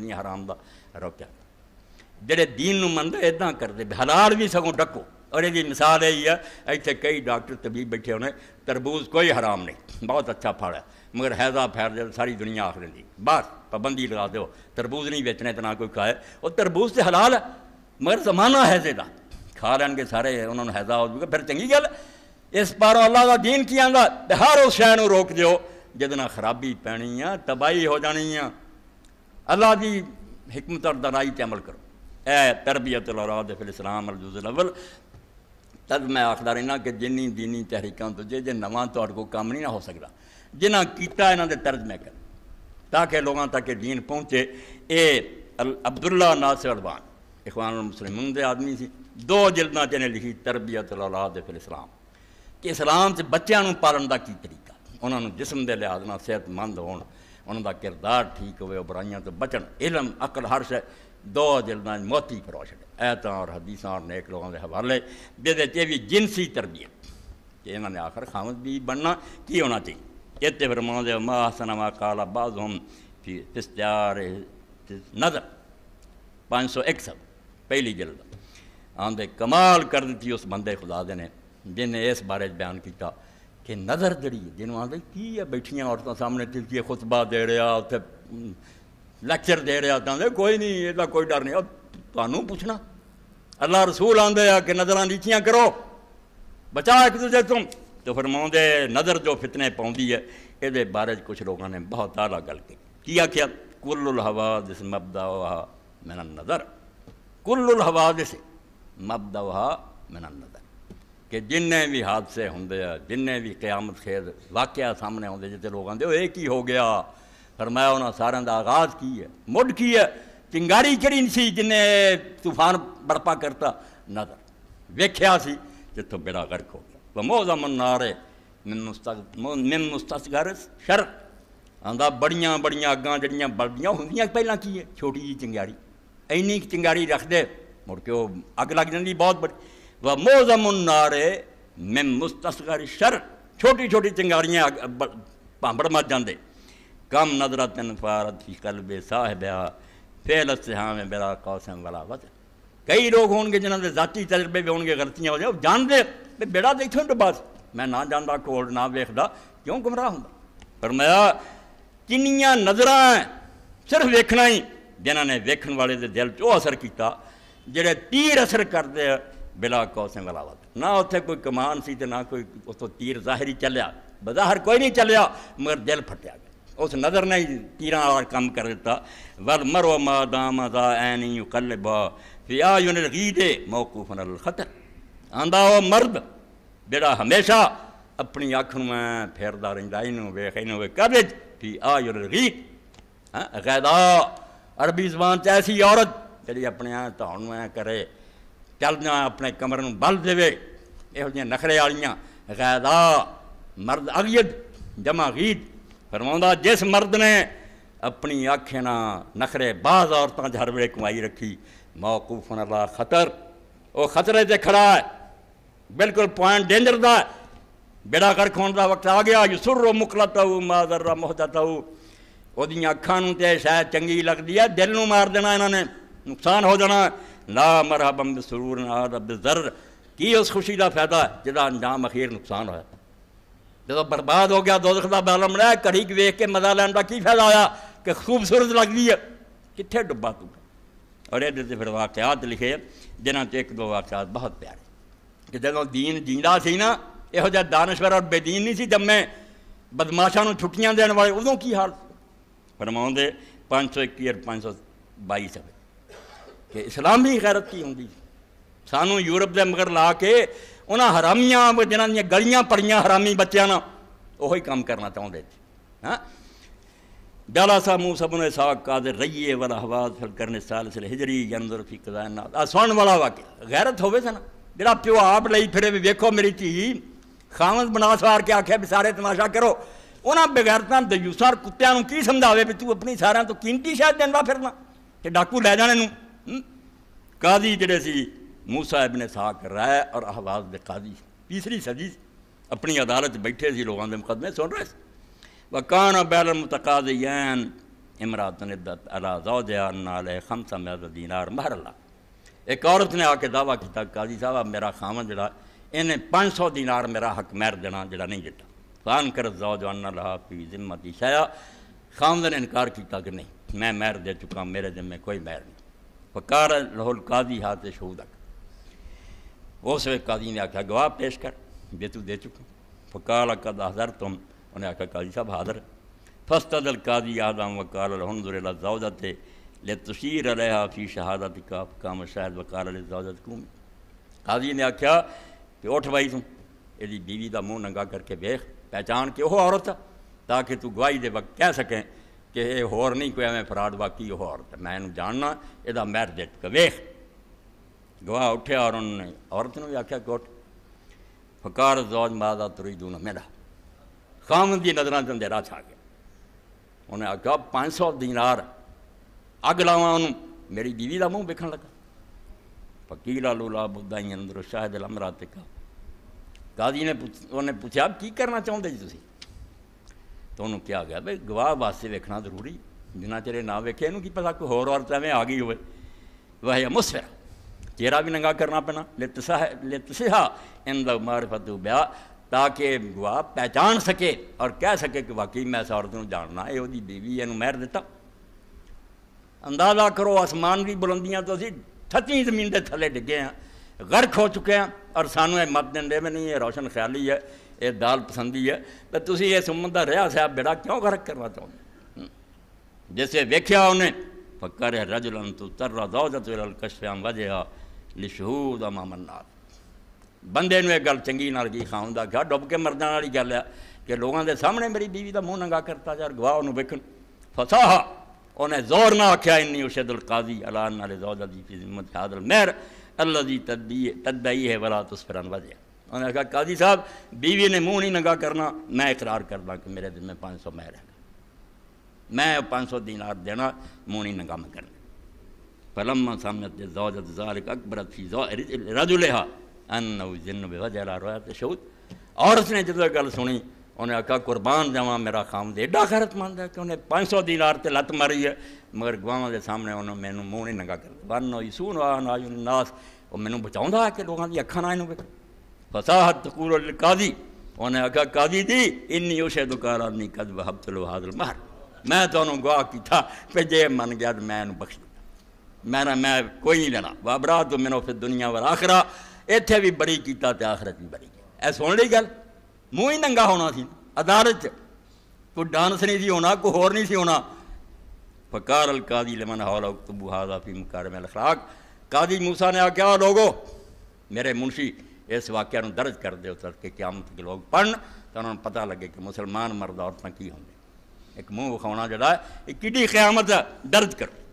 नहीं हराम का रोकया जेडे दीन मनते इदा करते हलाल भी सगों डको और ये मिसाल यही है इतने कई डॉक्टर तबीब बैठे होने तरबूज कोई हराम नहीं बहुत अच्छा फल है मगर हैजा फैर जल सारी दुनिया आख लें बस पाबंदी लगा दो तरबूज नहीं बेचने तो ना कोई खाए और तरबूज तो हलाल है मगर जमाना हैजे का खा लैन के सारे उन्होंने हैजा हो चुका फिर चंकी गल इस बार अल्लाह का दीन की आंदा हर उस शहर रोक दौ जो खराबी पैनी है तबाही हो जानी है अल्लाह की हिकमत और दराई से अमल करो ए तरबियत लराद इस्लाम अलजुजल अवल तद मैं आखदा रहा कि जिनी दीनी तहरीकों तो जे जे नवा तो को काम नहीं ना हो सकता जिन्हें किया इन्हों तर्ज में कर ताकि लोगों तक दीन पहुँचे ये अब्दुल्ला नासिर इकबान इखवान के आदमी से दो जिल्दा च इन्हें लिखी तरबियत लौलाद फिर इस्लाम कि इस्लाम से बच्चों पालन का की तरीका उन्होंने जिसम के लिहाज में सेहतमंद होना उन्हों का किरदार ठीक हो बुराइया तो बचन इलम अकल हर शह दो दिलदा मौती फरवा छे ऐतरा और हदीसा और नेक लोगों के हवाले जे भी जिनसी तरबियत कि इन्होंने आखिर खामद भी बनना की होना चाहिए इतने फरमा दे मासना मा काला बाज हम फिर नजर पाँच सौ एक सब पहली जल्द आंदे कमाल कर दी उस बंदे खुदा देने जिन्हें इस बारे बयान किया कि नज़र जड़ी जिन की है बैठिया औरतों सामने तिलकी खुतबा दे रहा उ लैक्चर दे रहा कहते कोई नहीं कोई डर नहीं तू पुछना अल्लाह रसूल आंदे आ कि नज़र नीचियाँ करो बचा एक दूसरे तुम तो फिर मौदे नज़र जो फितने पाँदी है ये बारे कुछ लोगों ने बहुत आला गल की की आख्या कुल उल हवा दिस मबदा वहा मेरा नज़र कुल उल हवा दिस मबदा वहा मेरा नज़र ਕਿ ਜਿੰਨੇ ਵੀ ਹਾਦਸੇ ਹੁੰਦੇ ਆ ਜਿੰਨੇ ਵੀ ਕਿਆਮਤ ਖੇਰ ਵਾਕਿਆ ਸਾਹਮਣੇ ਆਉਂਦੇ ਜਿੱਤੇ ਲੋਕ ਆਂਦੇ ਉਹ ਇਹ ਕੀ ਹੋ ਗਿਆ ਫਰਮਾਇਆ ਉਹਨਾਂ ਸਾਰਿਆਂ ਦਾ ਆਗਾਜ਼ ਕੀ ਹੈ ਮੁੱਢ ਕੀ ਹੈ ਚਿੰਗਾਰੀ ਕਿਹੜੀ ਸੀ ਜਿੰਨੇ ਤੂਫਾਨ ਬਰਪਾ ਕਰਤਾ ਨਜ਼ਰ ਵੇਖਿਆ ਸੀ ਜਿੱਥੋਂ ਬੇੜਾ ਗਰਕ ਹੋ ਗਿਆ ਵਮੋਜ਼ਾ ਮਨਾਰੇ ਮਿਨ ਮੁਸਤਕ ਮਿਨ ਮੁਸਤਸਗਰ ਸ਼ਰ ਆਂਦਾ ਬੜੀਆਂ ਬੜੀਆਂ ਅੱਗਾਂ ਜਿਹੜੀਆਂ ਬਲਦੀਆਂ ਹੁੰਦੀਆਂ ਪਹਿਲਾਂ ਕੀ ਹੈ ਛੋਟੀ ਜੀ ਚਿੰਗਾਰੀ ਇੰਨੀ ਚਿੰਗਾਰੀ ਰੱਖਦੇ ਮੁੜ ਕੇ ਉਹ ਅੱਗ ਲੱਗ ਜਾਂਦੀ ਬਹੁਤ ਬੜੀ व मोजमुन्नारे मैं मुस्तसगर शर छोटी छोटी चिंगारियाँ भांबड़ मच जाते कम नजरा तिन फारत कल कलबे साहब फेल सिहा में बेरा कौसम वाला वत कई लोग होंगे जिन्होंने जाती तजर्बे भी होंगे गलतियाँ हो जाए जानते बेड़ा बेड़ा तो बस मैं ना जाता कोल ना वेखदा क्यों गुमराह होंगे पर मैं किनिया नजर सिर्फ वेखना ही जिन्होंने वेखन वाले के दिल चो असर किया जेड़े तीर असर करते बिला कौसम बलावत ना उत्थे कोई कमान सी ते ना कोई उस तीर जाहिर चलिया बजहर कोई नहीं चलिया मगर दिल फटिया गया उस नज़र ने तीर कम कर दिता वल मरो मादा मदा ऐन यू कल बाीते मौकूफ नल खतर आंदा वो मर्द बेड़ा हमेशा अपनी अख में फेरदा रहा इन वेख इन वे कर फिर आ यून रीत है हाँ, गैदा अरबी जबान च ऐसी औरत जी अपने धान में करे चलदा अपने कमर में बल देवे योजना नखरे वाली गैदा मर्द अगियद जमागीद फरमा जिस मर्द ने अपनी आखें ना नखरे बाज औरत हर वे कमाई रखी मौकूफ होने वाला खतर वह खतरे से खड़ा है बिल्कुल पॉइंट डेंजर द बेड़ा कर खोन का वक्त आ गया सुर रो मुकलता हो माँ दर्रा मोहता हो अखा तो शायद चंकी लगती है दिल में मार देना इन्होंने नुकसान हो जाना ना ला अम बरूर ना रब जर की उस खुशी का फायदा जोड़ा अंजाम अखीर नुकसान होया जो बर्बाद हो गया दुख का बालम रहा घड़ी वेख के मजा लैन का की फायदा होया कि खूबसूरत लगती है कितने डुबा तू और ये फिर वाकयात लिखे जिन्हों एक दो वाकयात बहुत प्यारे कि जो दीन जींदा सी ना योजा दानश्वर और बेदीन नहीं जमे बदमाशा छुट्टियां देने वाले उदों की हाल फरमा पाँच सौ इक्की और पांच सौ बाईस है कि इस्लाम ही गैरत की होंगी सानू यूरप के मगर ला के उन्हें हरामिया जिन्हों दलिया पड़िया हरामी बच्चा ना उ काम करना चाहते थे है हाँ? डाला सा मूह सबन साग का रइये वाला हवा फिर करने साल सिर हिजरी जनदर फीकदा ना सुन वाला वाक्य गैरत हो ना जरा प्यो आप लई फिरे भी वेखो मेरी धी खावत बना सवार के आख्या भी सारे तमाशा करो उन्होंने बगैरतान दयूसार कुत्त की समझावे भी तू अपनी सारे तो कीमती शायद दिता फिरना कि डाकू लै जाने काजी जड़े से मूसा इबन साक राय और अहवाज दे काजी तीसरी सदी अपनी अदालत बैठे से लोगों के मुकदमे सुन रहे वकान बैल मुतकाजैन इमरातन अलाजाद दीनार महरला एक औरत ने आके दावा किया काजी साहब मेरा खावन जरा इन्हें पांच सौ दीनार मेरा हक मैर देना जरा नहीं दिता फान कर जाओ जवाना पी पी जिम्मती शाया खामद ने इनकार किया कि नहीं मैं मैर दे चुका मेरे जिम्मे कोई मैर नहीं पकार लाहौल काजी हाथ शहूदक उस वे काजी ने आख्या गवाह पेश कर जे तू दे चुका फ़कार कद हजर तुम उन्हें आख्या काजी साहब हादर फस्तद अल कादी आदम वकार अलहमदुल्ला थे ले तशीर अलहा फ़ी शहादत का काम शायद वकार अले जावदत कूम काजी ने आख्या कि उठ भाई तू ए बीवी का मूँह नंगा करके वेख पहचान के वह औरत ताकि तू गवाही दे वक्त कह सकें कि होर नहीं कोई एवं फराड बाकी होर मैं इन जानना यदा मैर दे वेख गवाह उठा और उन्होंने औरत ने भी आख्या कि उठ फकार जौज मादा तुरी दून मेरा काम की नजर से अंधेरा छा गया उन्हें आख्या पांच सौ दिनार अग लावा मेरी बीवी का मूँह वेखन लगा पक्की लालू ला बुद्धाई अंदर शाह दिल अमरा तिका का ने पुछ उन्हें पूछा की करना चाहते जी तुम तो उन्होंने कहा गया भाई गवाह वास्ते वेखना जरूरी जिन्ना चेरे ना वेखे ਵੇਖੇ की पता कोई होर औरत ਔਰਤ आ गई हो वह मुसफिर चेहरा भी नंगा करना पड़ा लित सहा इन फतू ब्याह ताकि गवाह पहचान सके और कह सके कि वाकई मैं इस औरत को जानना है बीवी इन मैर दिता अंदाजा करो आसमान की बुलंदियां तो अभी छत्ती जमीन के थले डिगे हैं गर्क हो चुके हैं और सानू मत दें नहीं ये रोशन ख्याली है ये दाल पसंदी है तो तुम इस उम्र का रहा साहब बेड़ा क्यों गर्क करना चाहते हम्म। जैसे वेख्या उन्हें फकर है रजलन तू तर रहा दौल कश्याम वजे आ वजह लिशहू दामन्ना बंदे ने एक गल चंकी नी खाऊ क्या डुब के मरद वाली गल है कि लोगों के सामने मेरी बीवी का मूँह नंगा करता यार गवाह वेखन फसाह उन्हें जोर ना आख्या इन्नी उशे दुल काजी अलान नाले दौजा दी मेहर अल्लाह की तद्दी तद्दई है वाला तुस्फिरन वजह उन्होंने कहा काजी साहब बीवी ने मुंह नहीं नंगा करना मैं इकरार कर कि मेरे दिन में पाँच सौ मैं रहना मैं पाँच सौ दिनार देना मुंह नहीं नंगा मैं करना फलम सामत अकबर जालिक लिहा फी रजुलहा अन्न जिन औरत ने जो गल सुनी उन्हें आखा कुर्बान जावा मेरा खाम दे एडा खैरतमंद है कि उन्हें पांच सौ दिन से लत्त मारी है मगर गवाहों के सामने उन्होंने मैं मूँह नहीं नंगा कर वन होई सून नास वो बचा है कि लोगों की अखा ना इन्हों फसाहत तकूर काजी उन्हें आखा काजी दी इन्नी उसे दुकारा नहीं कद वहब चलो हादल मार मैं तो गुआह किया कि जे मन गया तो मैं बख्श दिता मैं मैं कोई नहीं लेना बाबरा तो मैंने फिर दुनिया वर आखरा इतने भी बड़ी किया तो आखरत भी बड़ी ए सुन ली गल मूँह ही नंगा होना सी अदालत कोई डांस नहीं सी होना कोई होर नहीं सी होना फकार अल काजी लमन हौला तबू हाजा फी मुकार में अखलाक काजी मूसा ने आख्या लोगो मेरे मुंशी इस वाक्य दर्ज कर दो के क्यामत के लोग पढ़न तो उन्होंने पता लगे कि मुसलमान मर्द औरतें की होंगे एक मुँह विखा जरा कि क्यामत दर्ज करो